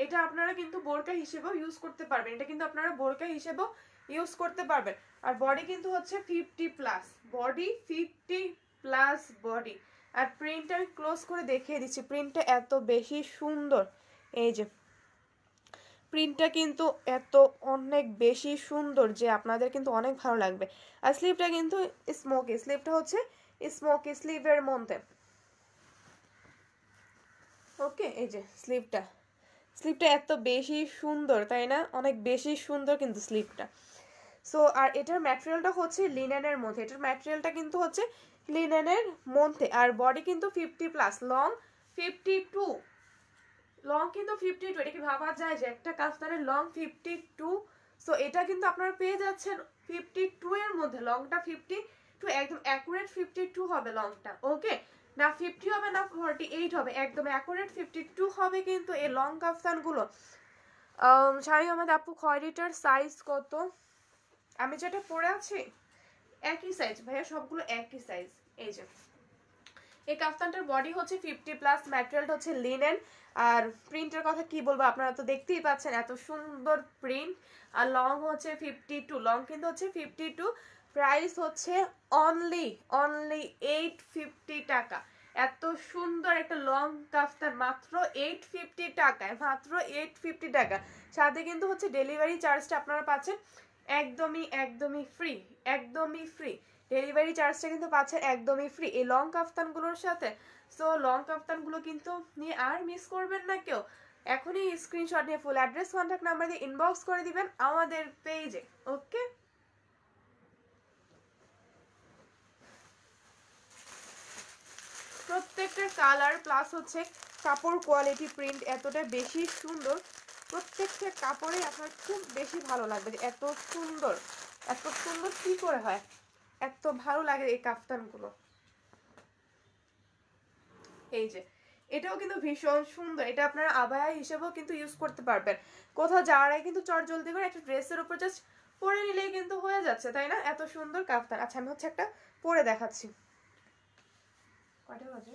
এটা আপনারা কিন্তু বোরকা হিসেবেও ইউজ করতে পারবেন এটা কিন্তু আপনারা বোরকা হিসেবেও ইউজ করতে পারবেন আর বডি কিন্তু হচ্ছে fifty plus body fifty plus body আর প্রিন্টটা আমি ক্লোজ করে দেখিয়ে দিচ্ছি প্রিন্টটা এত বেশি সুন্দর এই যে প্রিন্টটা কিন্তু এত অনেক বেশি সুন্দর যে আপনাদের কিন্তু অনেক ভালো লাগবে আর স্লিপটা কিন্তু স্মোকি স্লিপটা হচ্ছে স্মোকি স্লিভের মধ্যে ওকে এই যে স্লিপটা স্লিপটা এত বেশি সুন্দর তাই না অনেক বেশি সুন্দর কিন্তু স্লিপটা সো আর এটার ম্যাটেরিয়ালটা হচ্ছে লিনেনের মধ্যে এটার ম্যাটেরিয়ালটা কিন্তু হচ্ছে লিনেনের মধ্যে আর বডি কিন্তু fifty plus long fifty two long কিন্তু ফিফটি টু এটা কি ভাবা যায় যে একটা কাস্তারের লং ফিফটি টু সো এটা কিন্তু আপনারা পেয়ে যাচ্ছেন ফিফটি টু এর মধ্যে লংটা ফিফটি টু একদম অ্যাকুরেট ফিফটি টু হবে লংটা ওকে না ফিফটি হবে না ফর্টি এইট হবে একদম অ্যাকুরেট ফিফটি টু হবে কিন্তু এই লং কাফতানগুলো শাড়ি আমাদের আপু খয়রিটার সাইজ কত আমি যেটা পরে আছি একই সাইজ ভাইয়া সবগুলো একই সাইজ এই যে এই কাফতানটার বডি হচ্ছে ফিফটি প্লাস ম্যাটেরিয়ালটা হচ্ছে লিনেন আর প্রিন্টের কথা কি বলবো আপনারা তো দেখতেই পাচ্ছেন এত সুন্দর প্রিন্ট আর লং হচ্ছে ফিফটি টু লং কিন্তু হচ্ছে ফিফটি টু প্রাইস হচ্ছে অনলি অনলি এইট ফিফটি টাকা এত সুন্দর একটা লং কাফতার মাত্র এইট ফিফটি টাকায় মাত্র এইট ফিফটি টাকা সাথে কিন্তু হচ্ছে ডেলিভারি চার্জটা আপনারা পাচ্ছেন একদমই একদমই ফ্রি একদমই ফ্রি ডেলিভারি চার্জটা কিন্তু পাচ্ছেন একদমই ফ্রি এই লং কাফতানগুলোর সাথে সো লং কাফতানগুলো কিন্তু নিয়ে আর মিস করবেন না কেউ এখনই স্ক্রিনশট নিয়ে ফুল অ্যাড্রেস কন্ট্যাক্ট নাম্বার দিয়ে ইনবক্স করে দিবেন আমাদের পেজে ওকে প্রত্যেকটা কালার প্লাস হচ্ছে কাপড় কোয়ালিটি প্রিন্ট এতটা বেশি সুন্দর প্রত্যেকটা কাপড়ে আপনার খুব বেশি ভালো লাগবে যে এত সুন্দর এত সুন্দর কি করে হয় এত ভালো লাগে এই কাফতানগুলো এই যে এটাও কিন্তু ভীষণ সুন্দর এটা আপনারা আবায়া হিসেবেও কিন্তু ইউজ করতে পারবেন কোথাও যাওয়ার আগে কিন্তু চট জলদি করে একটা ড্রেসের উপর জাস্ট পরে নিলেই কিন্তু হয়ে যাচ্ছে তাই না এত সুন্দর কাফতান আচ্ছা আমি হচ্ছে একটা পরে দেখাচ্ছি কয়টা বাজে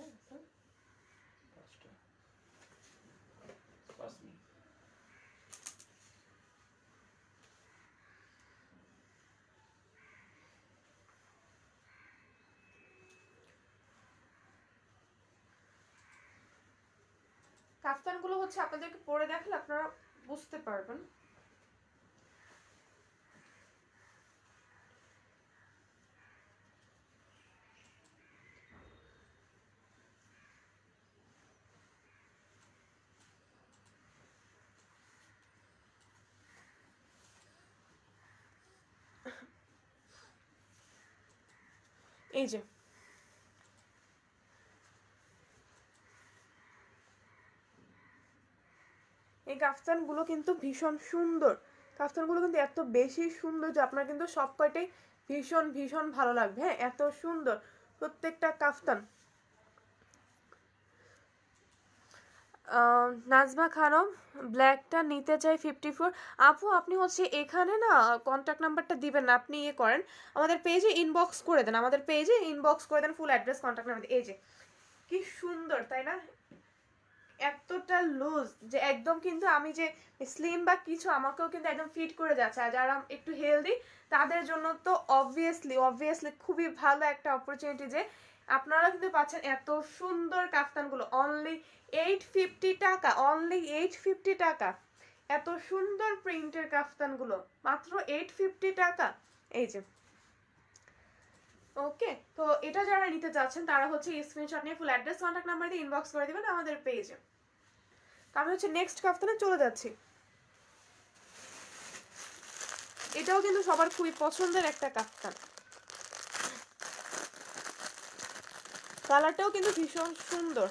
কাফতানগুলো হচ্ছে আপনাদেরকে পরে দেখলে আপনারা বুঝতে পারবেন এই যে এই কাফতানগুলো কিন্তু ভীষণ সুন্দর কাফতানগুলো কিন্তু এত বেশি সুন্দর যে আপনার কিন্তু সব কয়টাই ভীষণ ভীষণ ভালো লাগবে হ্যাঁ এত সুন্দর প্রত্যেকটা কাফতান নাজমা খানম ব্ল্যাকটা নিতে চাই ফিফটি ফোর আপু আপনি হচ্ছে এখানে না কন্ট্যাক্ট নাম্বারটা দিবেন না আপনি ইয়ে করেন আমাদের পেজে ইনবক্স করে দেন আমাদের পেজে ইনবক্স করে দেন ফুল অ্যাড্রেস কন্ট্যাক্ট নাম্বার এই যে কি সুন্দর তাই না এতটা লুজ যে একদম কিন্তু আমি যে স্লিম বা কিছু আমাকেও কিন্তু একদম ফিট করে যাচ্ছে আর যারা একটু হেলদি তাদের জন্য তো অবভিয়াসলি অবভিয়াসলি খুবই ভালো একটা অপরচুনিটি যে আপনারা কিন্তু পাচ্ছেন এত সুন্দর কাফতানগুলো অনলি এইট ফিফটি টাকা অনলি এইট ফিফটি টাকা এত সুন্দর প্রিন্টের কাফতানগুলো মাত্র এইট ফিফটি টাকা এই যে ওকে তো এটা যারা নিতে চাচ্ছেন তারা হচ্ছে স্ক্রিনশট নিয়ে ফুল অ্যাড্রেস কন্ট্যাক্ট নাম্বার দিয়ে ইনবক্স করে দেবেন আমাদের পেজে আমি হচ্ছে নেক্সট কাফতানে চলে যাচ্ছি এটাও কিন্তু সবার খুবই পছন্দের একটা কাফতান কালারটাও কিন্তু ভীষণ সুন্দর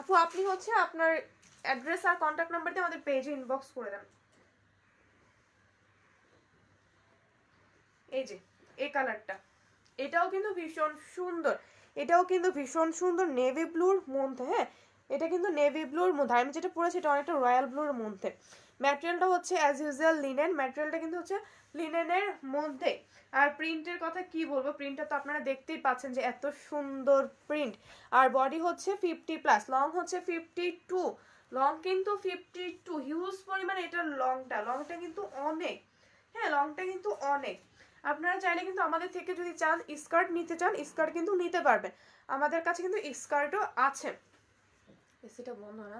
আপু আপনি হচ্ছে আপনার অ্যাড্রেস আর কন্ট্যাক্ট নাম্বার দিয়ে আমাদের পেজে ইনবক্স করে দেন এই যে এই কালারটা এটাও কিন্তু ভীষণ সুন্দর এটাও কিন্তু ভীষণ সুন্দর নেভি ব্লুর মধ্যে হ্যাঁ এটা কিন্তু নেভি ব্লুর মধ্যে আমি যেটা পড়েছি এটা অনেকটা রয়্যাল ব্লুর মধ্যে ম্যাটেরিয়ালটা হচ্ছে অ্যাজ ইউজুয়াল লিনেন ম্যাটেরিয়ালটা কিন্তু হচ্ছে লিনেনের মধ্যে আর প্রিন্টের কথা কি বলবো প্রিন্টটা তো আপনারা দেখতেই পাচ্ছেন যে এত সুন্দর প্রিন্ট আর বডি হচ্ছে ফিফটি প্লাস লং হচ্ছে ফিফটি টু লং কিন্তু ফিফটি টু হিউজ পরিমাণে এটার লংটা লংটা কিন্তু অনেক হ্যাঁ লংটা কিন্তু অনেক আপনারা চাইলে কিন্তু আমাদের থেকে যদি চান স্কার্ট নিতে চান স্কার্ট কিন্তু নিতে পারবেন আমাদের কাছে কিন্তু স্কার্টও আছে এসিটা বন্ধ না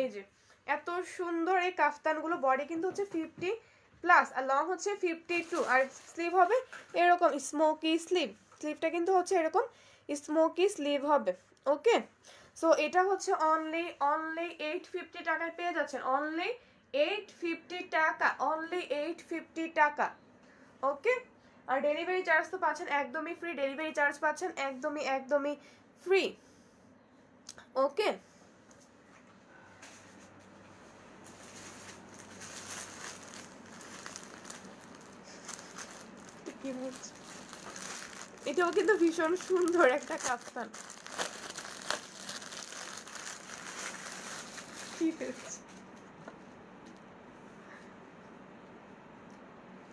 এই যে এত সুন্দর এই কাফতানগুলো বডি কিন্তু হচ্ছে ফিফটি প্লাস আর লং হচ্ছে ফিফটি টু আর স্লিভ হবে এরকম স্মোকি স্লিভ স্লিভটা কিন্তু হচ্ছে এরকম স্মোকি স্লিভ হবে ওকে সো এটা হচ্ছে অনলি অনলি এইট ফিফটি টাকায় পেয়ে যাচ্ছেন অনলি এইট ফিফটি টাকা অনলি এইট ফিফটি টাকা ওকে আর ডেলিভারি চার্জ তো পাচ্ছেন একদমই ফ্রি ডেলিভারি চার্জ পাচ্ছেন একদমই একদমই ফ্রি ওকে এটাও কিন্তু ভীষণ সুন্দর একটা কাপ্তান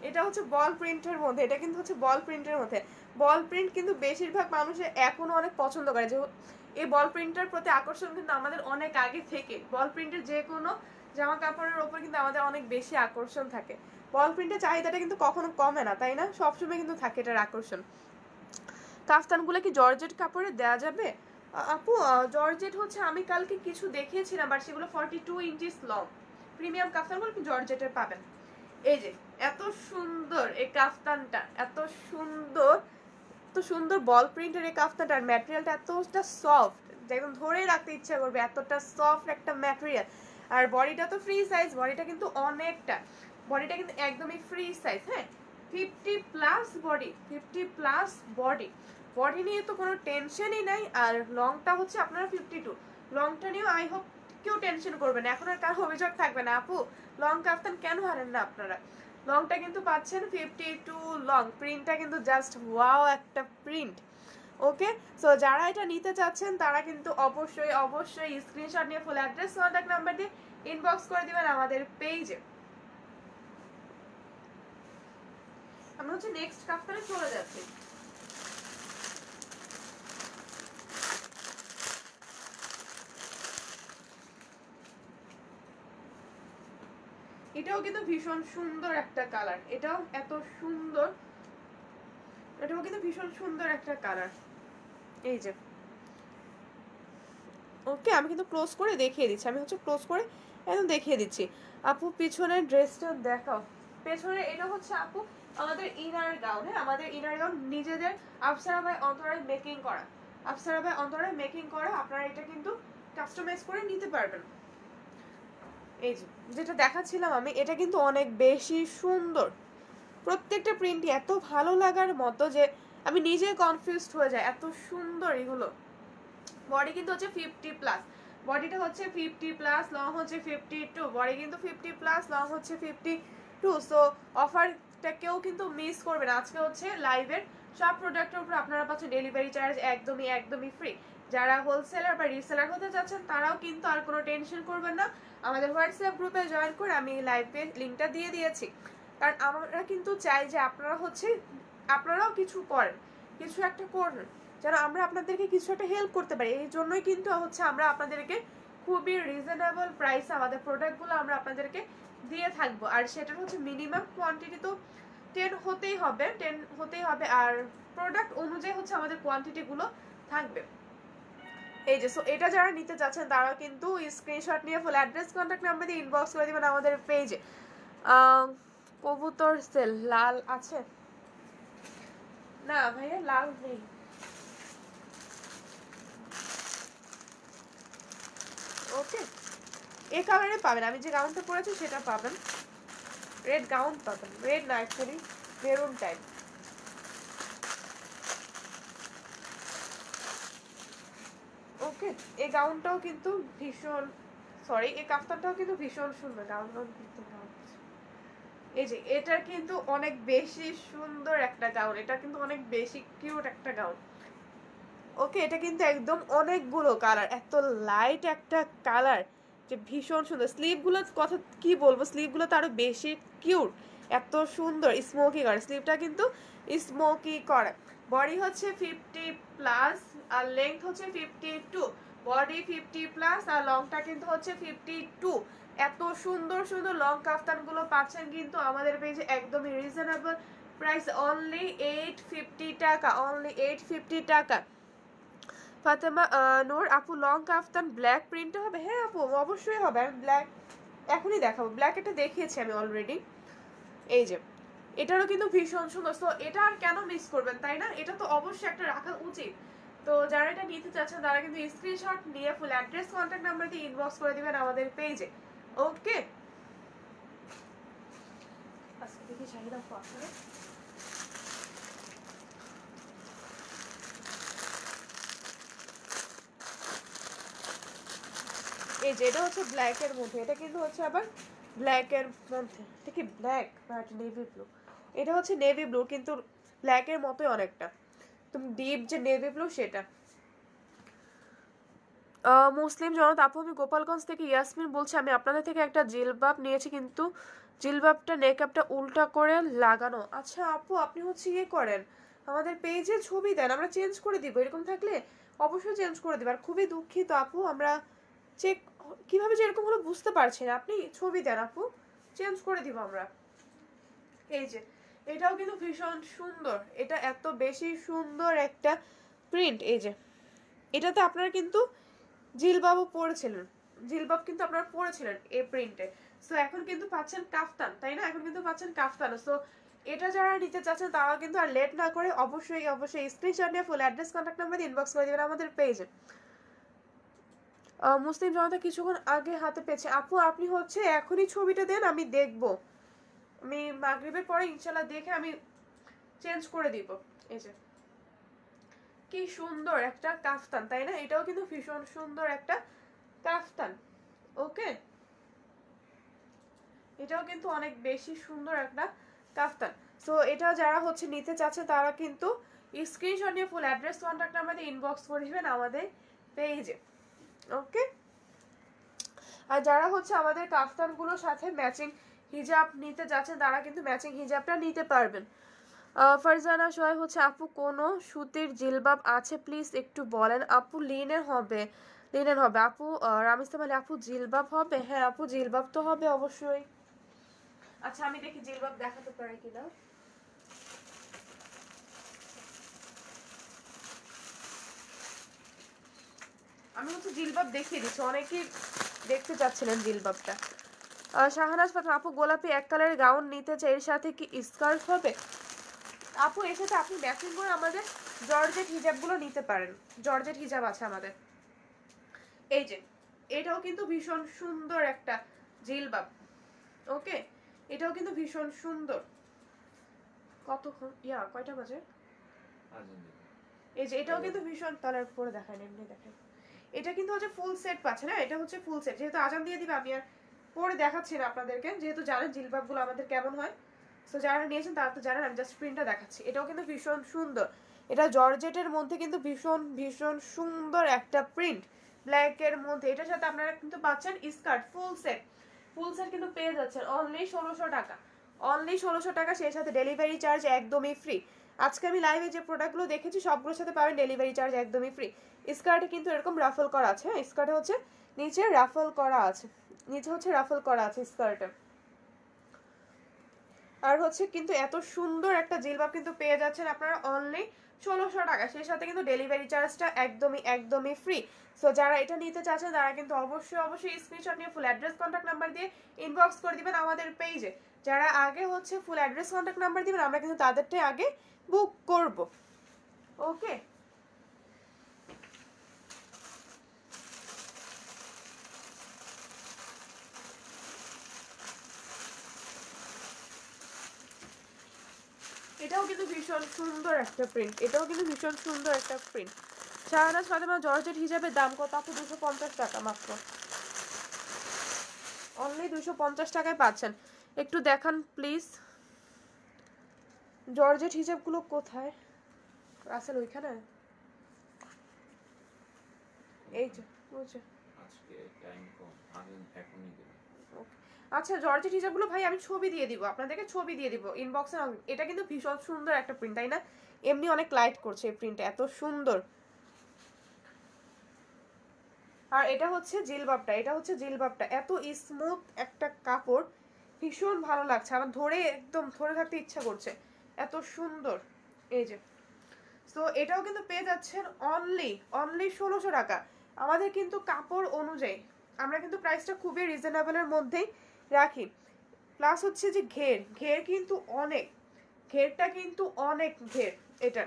এটা হচ্ছে বল প্রিন্টের মধ্যে এটা কিন্তু হচ্ছে বল প্রিন্টের মধ্যে বল প্রিন্ট কিন্তু বেশিরভাগ মানুষের এখনও অনেক পছন্দ করে যে এই বল প্রিন্টের প্রতি আকর্ষণ কিন্তু আমাদের অনেক আগে থেকে বল প্রিন্টের যে কোনো জামা কাপড়ের ওপর কিন্তু আমাদের অনেক বেশি আকর্ষণ থাকে বল প্রিন্টের চাহিদাটা কিন্তু কখনো কমে না তাই না সবসময় কিন্তু থাকে এটার আকর্ষণ কাফতানগুলো কি জর্জেট কাপড়ে দেওয়া যাবে আপু জর্জেট হচ্ছে আমি কালকে কিছু দেখিয়েছিলাম বাট সেগুলো forty two inches long premium কাফতানগুলো আপনি জর্জেটের পাবেন এই যে এত সুন্দর এই কাফতানটা এত সুন্দর এত সুন্দর বল প্রিন্টের এই কাফতানটা আর ম্যাটেরিয়ালটা এতটা সফট একদম ধরে রাখতে ইচ্ছা করবে এতটা সফট একটা ম্যাটেরিয়াল আর বডিটা তো ফ্রি সাইজ বডিটা কিন্তু অনেকটা বডিটা কিন্তু একদমই ফ্রি সাইজ হ্যাঁ fifty plus body fifty plus body body নিয়ে তো কোনো টেনশনই নাই আর লংটা হচ্ছে আপনারা ফিফটি টু লংটা নিয়েও আই হোপ কেউ টেনশন করবে না এখন আর কার অভিযোগ থাকবে না আপু লং কাফতান কেন হারেন না আপনারা লংটা কিন্তু পাচ্ছেন ফিফটি টু লং প্রিন্টটা কিন্তু জাস্ট ওয়াও একটা প্রিন্ট ওকে সো যারা এটা নিতে চাচ্ছেন তারা কিন্তু অবশ্যই অবশ্যই স্ক্রিনশট নিয়ে ফুল অ্যাড্রেস কন্ট্যাক্ট নাম্বার দিয়ে ইনবক্স করে দিবেন আমাদের পেজে আমরা হচ্ছে নেক্সট কাফতারে চলে যাচ্ছি এটাও কিন্তু ভীষণ সুন্দর একটা কালার এটাও এত সুন্দর এটাও কিন্তু ভীষণ সুন্দর একটা কালার এই যে ওকে আমি কিন্তু ক্লোজ করে দেখিয়ে দিচ্ছি আমি হচ্ছে ক্লোজ করে একদম দেখিয়ে দিচ্ছি আপু পিছনের ড্রেসটা দেখাও পেছনে এটা হচ্ছে আপু আমাদের ইনার গাউন হ্যাঁ আমাদের ইনার গাউন নিজেদের আফসারা ভাই অন্তরায় মেকিং করা আফসারা ভাই অন্তরায় মেকিং করা আপনারা এটা কিন্তু কাস্টমাইজ করে নিতে পারবেন এই যে যেটা দেখাচ্ছিলাম আমি এটা কিন্তু অনেক বেশি সুন্দর প্রত্যেকটা প্রিন্টই এত ভালো লাগার মতো যে আমি নিজে কনফিউজড হয়ে যাই এত সুন্দর এগুলো বডি কিন্তু হচ্ছে ফিফটি প্লাস বডিটা হচ্ছে ফিফটি প্লাস লং হচ্ছে ফিফটি টু বডি কিন্তু ফিফটি প্লাস লং হচ্ছে ফিফটি টু সো অফারটাকেও কিন্তু মিস করবেন আজকে হচ্ছে লাইভের সব প্রোডাক্টের উপর আপনারা পাচ্ছেন ডেলিভারি চার্জ একদমই একদমই ফ্রি যারা হোলসেলার বা রিসেলার হতে চাচ্ছেন তারাও কিন্তু আর কোনো টেনশন করবেন না আমাদের হোয়াটসঅ্যাপ গ্রুপে জয়েন করে আমি লাইভে লিঙ্কটা দিয়ে দিয়েছি কারণ আমরা কিন্তু চাই যে আপনারা হচ্ছে আপনারাও কিছু করেন কিছু একটা করেন যেন আমরা আপনাদেরকে কিছু একটা হেল্প করতে পারি এই জন্যই কিন্তু হচ্ছে আমরা আপনাদেরকে খুবই রিজনেবল প্রাইস আমাদের প্রোডাক্টগুলো আমরা আপনাদেরকে দিয়ে থাকবো আর সেটার হচ্ছে মিনিমাম কোয়ান্টিটি তো টেন হতেই হবে টেন হতেই হবে আর প্রোডাক্ট অনুযায়ী হচ্ছে আমাদের কোয়ান্টিটিগুলো থাকবে এই যে সো এটা যারা নিতে চাচ্ছেন তারা কিন্তু স্ক্রিনশট নিয়ে ফুল অ্যাড্রেস কন্ট্যাক্ট নাম্বার দিয়ে ইনবক্স করে দেবেন আমাদের পেজে কবুতর সেল লাল আছে না ভাইয়া লাল নেই ওকে এ কালারে পাবেন আমি যে গাউনটা পরেছি সেটা পাবেন রেড গাউন পাবেন রেড না অ্যাকচুয়ালি মেরুন টাইপ ওকে এই গাউনটাও কিন্তু ভীষণ সরি এই কাফতানটাও কিন্তু ভীষণ সুন্দর গাউন গাউন কিন্তু এই যে এটার কিন্তু অনেক বেশি সুন্দর একটা গাউন এটা কিন্তু অনেক বেশি কিউট একটা গাউন ওকে এটা কিন্তু একদম অনেকগুলো কালার এত লাইট একটা কালার যে ভীষণ সুন্দর স্লিপগুলো কথা কি বলবো স্লিপগুলো তো আরও বেশি কিউট এত সুন্দর স্মোকি করে স্লিপটা কিন্তু স্মোকি করে বডি হচ্ছে ফিফটি প্লাস আর লেন্থ হচ্ছে fifty two body fifty plus আর লংটা কিন্তু হচ্ছে ফিফটি টু এত সুন্দর সুন্দর লং কাফতানগুলো পাচ্ছেন কিন্তু আমাদের পেয়েছে একদমই reasonable price only eight fifty টাকা অনলি এইট ফিফটি টাকা ফাতেমা নোর আপু লং কাফতান ব্ল্যাক প্রিন্টটা হবে হ্যাঁ আপু অবশ্যই হবে আমি ব্ল্যাক এখনই দেখাবো ব্ল্যাক এটা দেখিয়েছি আমি অলরেডি এই যে এটারও কিন্তু ভীষণ সুন্দর তো এটা আর কেন মিস করবেন তাই না এটা তো অবশ্যই একটা রাখা উচিত তো যারা এটা নিতে চাচ্ছেন তারা কিন্তু স্ক্রিনশট নিয়ে ফুল অ্যাড্রেস কন্ট্যাক্ট নাম্বার দিয়ে ইনবক্স করে দিবেন আমাদের পেজে ওকে আজকে দেখি চাহিদা এই যে এটা হচ্ছে ব্ল্যাকের মধ্যে এটা কিন্তু হচ্ছে আবার ব্ল্যাকের মধ্যে ঠিক কি ব্ল্যাক বাট নেভি ব্লু এটা হচ্ছে নেভি ব্লু কিন্তু ব্ল্যাকের মতোই অনেকটা তুমি ডিপ যে নেভি ব্লু সেটা মুসলিম জনতা আপু আমি গোপালগঞ্জ থেকে ইয়াসমিন বলছি আমি আপনাদের থেকে একটা জিলবাব নিয়েছি কিন্তু জিলবাবটা নেকআপটা উল্টা করে লাগানো আচ্ছা আপু আপনি হচ্ছে ইয়ে করেন আমাদের পেজে ছবি দেন আমরা চেঞ্জ করে দিব এরকম থাকলে অবশ্যই চেঞ্জ করে দিব আর খুবই দুঃখিত আপু আমরা চেক কিভাবে যে এরকম হলো বুঝতে পারছি না আপনি ছবি দেন আপু চেঞ্জ করে দিব আমরা এই যে এটাও কিন্তু ভীষণ সুন্দর এটা এত বেশি সুন্দর একটা প্রিন্ট এই যে এটাতে আপনারা কিন্তু জিলবাবও পরেছিলেন জিলবাব কিন্তু আপনারা পরেছিলেন এই প্রিন্টে সো এখন কিন্তু পাচ্ছেন কাফতান তাই না এখন কিন্তু পাচ্ছেন কাফতান সো এটা যারা নিতে চাচ্ছেন তারা কিন্তু আর লেট না করে অবশ্যই অবশ্যই স্ক্রিনশট নিয়ে ফুল অ্যাড্রেস কন্ট্যাক্ট নাম্বার দিয়ে ইনবক্স করে দেবেন আমাদের পেজে মুসলিম জনতা কিছুক্ষণ আগে হাতে পেয়েছে আপু আপনি হচ্ছে এখনই ছবিটা দেন আমি দেখব আমি মাগরিবের পরে ইনশাল্লাহ দেখে আমি চেঞ্জ করে দিব এই যে কি সুন্দর একটা কাফতান তাই না এটাও কিন্তু ভীষণ সুন্দর একটা কাফতান ওকে এটাও কিন্তু অনেক বেশি সুন্দর একটা কাফতান সো এটা যারা হচ্ছে নিতে চাচ্ছে তারা কিন্তু স্ক্রিনশট নিয়ে ফুল অ্যাড্রেস কন্ট্যাক্ট আমাদের ইনবক্স করে দিবেন আমাদের পেজে ওকে আর যারা হচ্ছে আমাদের কাফতানগুলোর সাথে ম্যাচিং হিজাব নিতে যাচ্ছেন তারা কিন্তু ম্যাচিং হিজাবটা নিতে পারবেন ফারজানা সোহাই হচ্ছে আপু কোনো সুতির জিলবাব আছে প্লিজ একটু বলেন আপু লিনে হবে লিনেন হবে আপু রামিস্তাম আলী আপু জিলবাব হবে হ্যাঁ আপু জিলবাব তো হবে অবশ্যই আচ্ছা আমি দেখি জিলবাব দেখাতে পারি কিনা আমি হচ্ছে জিলবাব দেখিয়ে দিচ্ছি অনেকেই দেখতে চাচ্ছিলেন জিলবাবটা শাহানাজ পাতা আপু গোলাপি এক কালারের গাউন নিতে চাই এর সাথে কি স্কার্ফ হবে আপু এর সাথে আপনি ম্যাচিং করে আমাদের জর্জেট হিজাবগুলো নিতে পারেন জর্জেট হিজাব আছে আমাদের এই যে এটাও কিন্তু ভীষণ সুন্দর একটা জিলবাব ওকে এটাও কিন্তু ভীষণ সুন্দর কতক্ষণ ইয়া কয়টা বাজে এই যে এটাও কিন্তু ভীষণ তাহলে পরে দেখায় এমনি দেখেন এটা কিন্তু হচ্ছে ফুল সেট পাচ্ছে না এটা হচ্ছে ফুল সেট যেহেতু আজান দিয়ে দিবে আমি আর পরে দেখাচ্ছি না আপনাদেরকে যেহেতু জানেন জিলবাবগুলো আমাদের কেমন হয় সো যারা নিয়েছেন তারা তো জানেন আমি জাস্ট প্রিন্টটা দেখাচ্ছি এটাও কিন্তু ভীষণ সুন্দর এটা জর্জেটের মধ্যে কিন্তু ভীষণ ভীষণ সুন্দর একটা প্রিন্ট ব্ল্যাকের মধ্যে এটার সাথে আপনারা কিন্তু পাচ্ছেন skirt full set full set কিন্তু পেয়ে যাচ্ছেন অনলি ষোলোশো টাকা অনলি ষোলোশো টাকা সেই সাথে ডেলিভারি চার্জ একদমই ফ্রি আজকে আমি লাইভে যে প্রোডাক্টগুলো দেখেছি সবগুলোর সাথে পাবেন ডেলিভারি চার্জ একদমই ফ্রি স্কার্টে কিন্তু এরকম রাফল করা আছে হ্যাঁ স্কার্টে হচ্ছে নিচে রাফল করা আছে নিচে হচ্ছে রাফল করা আছে স্কার্টে আর হচ্ছে কিন্তু এত সুন্দর একটা জিলবাব কিন্তু পেয়ে যাচ্ছেন আপনারা অনলি ষোলোশো টাকা সেই সাথে কিন্তু ডেলিভারি চার্জটা একদমই একদমই ফ্রি সো যারা এটা নিতে চাচ্ছেন তারা কিন্তু অবশ্যই অবশ্যই স্ক্রিনশট নিয়ে ফুল অ্যাড্রেস কন্ট্যাক্ট নাম্বার দিয়ে ইনবক্স করে দিবেন আমাদের পেজে যারা আগে হচ্ছে ফুল অ্যাড্রেস কন্ট্যাক্ট নাম্বার দিবেন আমরা কিন্তু তাদেরটাই আগে বুক করব ওকে এটাও কিন্তু ভীষণ সুন্দর একটা প্রিন্ট এটাও কিন্তু ভীষণ সুন্দর একটা প্রিন্ট শাহানাজ ফাতেমা জর্জেট হিসাবে দাম কত আপু দুশো পঞ্চাশ টাকা মাত্র অনলি দুশো পঞ্চাশ টাকায় পাচ্ছেন একটু দেখান প্লিজ জর্জেট হিসাবগুলো কোথায় আসেন ওইখানে এই যে বুঝছে আজকে টাইম কম এখন আচ্ছা জর্জেট হিসাবগুলো ভাই আমি ছবি দিয়ে দিব আপনাদেরকে ছবি দিয়ে দিব ইনবক্সে এটা কিন্তু ভীষণ সুন্দর একটা প্রিন্ট তাই না এমনি অনেক লাইট করছে এই প্রিন্টটা এত সুন্দর আর এটা হচ্ছে জিলবাবটা এটা হচ্ছে জিলবাবটা এত স্মুথ একটা কাপড় ভীষণ ভালো লাগছে আমার ধরে একদম ধরে থাকতে ইচ্ছা করছে এত সুন্দর এই যে তো এটাও কিন্তু পেয়ে যাচ্ছেন অনলি অনলি ষোলোশো টাকা আমাদের কিন্তু কাপড় অনুযায়ী আমরা কিন্তু প্রাইসটা খুবই রিজনেবলের মধ্যেই রাখি প্লাস হচ্ছে যে ঘের ঘের কিন্তু অনেক ঘেরটা কিন্তু অনেক ঘের এটা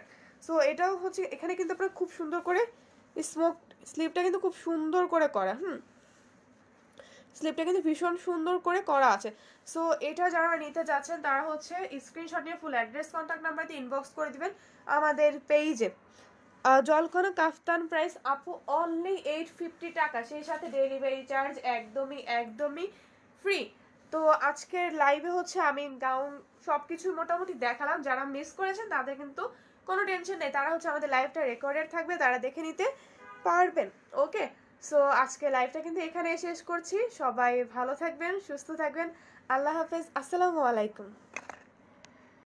সো এটাও হচ্ছে এখানে কিন্তু আপনারা খুব সুন্দর করে স্মোক স্লিপটা কিন্তু খুব সুন্দর করে করা হুম স্লিপটা কিন্তু ভীষণ সুন্দর করে করা আছে সো এটা যারা নিতে যাচ্ছেন তারা হচ্ছে স্ক্রিনশট নিয়ে ফুল অ্যাড্রেস কন্ট্যাক্ট নাম্বার দিয়ে ইনবক্স করে দিবেন আমাদের পেইজে জলখনো কাফতান প্রাইস আপু অনলি এইট ফিফটি টাকা সেই সাথে ডেলিভারি চার্জ একদমই একদমই ফ্রি তো আজকের লাইভে হচ্ছে আমি গাউন সব কিছু মোটামুটি দেখালাম যারা মিস করেছেন তাদের কিন্তু কোনো টেনশন নেই তারা হচ্ছে আমাদের লাইভটা রেকর্ডেড থাকবে তারা দেখে নিতে পারবেন ওকে সো আজকে লাইভটা কিন্তু এখানে শেষ করছি সবাই ভালো থাকবেন সুস্থ থাকবেন আল্লাহ হাফেজ আসসালামু আলাইকুম